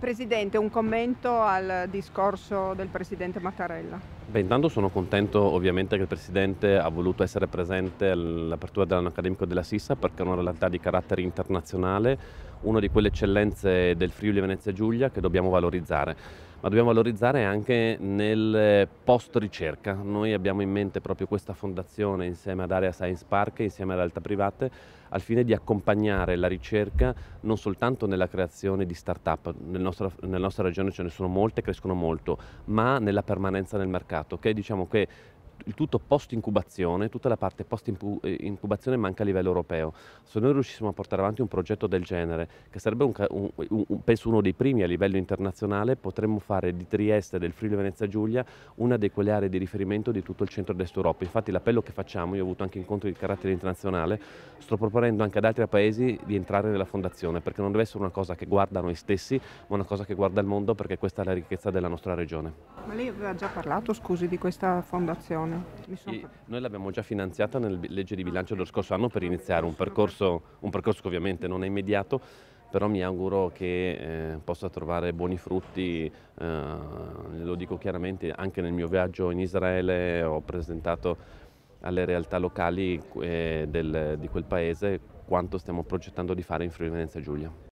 Presidente, un commento al discorso del Presidente Mattarella. Beh, intanto sono contento ovviamente che il Presidente ha voluto essere presente all'apertura dell'anno accademico della Sissa perché è una realtà di carattere internazionale una di quelle eccellenze del Friuli Venezia Giulia che dobbiamo valorizzare, ma dobbiamo valorizzare anche nel post ricerca. Noi abbiamo in mente proprio questa fondazione insieme ad Area Science Park, insieme ad Alta Private, al fine di accompagnare la ricerca non soltanto nella creazione di start-up, nel nella nostra regione ce ne sono molte, crescono molto, ma nella permanenza nel mercato, che diciamo che il tutto post incubazione, tutta la parte post eh, incubazione manca a livello europeo. Se noi riuscissimo a portare avanti un progetto del genere, che sarebbe un, un, un, penso uno dei primi a livello internazionale, potremmo fare di Trieste, del Friuli Venezia Giulia, una di quelle aree di riferimento di tutto il centro-est Europa. Infatti l'appello che facciamo, io ho avuto anche incontri di carattere internazionale, sto proponendo anche ad altri paesi di entrare nella fondazione, perché non deve essere una cosa che guarda noi stessi, ma una cosa che guarda il mondo, perché questa è la ricchezza della nostra regione. Ma lei aveva già parlato, scusi, di questa fondazione? formazione. Sono... Noi l'abbiamo già finanziata nella legge di bilancio dello scorso anno per iniziare un percorso, un percorso che ovviamente non è immediato, però mi auguro che eh, possa trovare buoni frutti, eh, lo dico chiaramente, anche nel mio viaggio in Israele ho presentato alle realtà locali eh, del, di quel paese quanto stiamo progettando di fare in Friuli Venezia Giulia.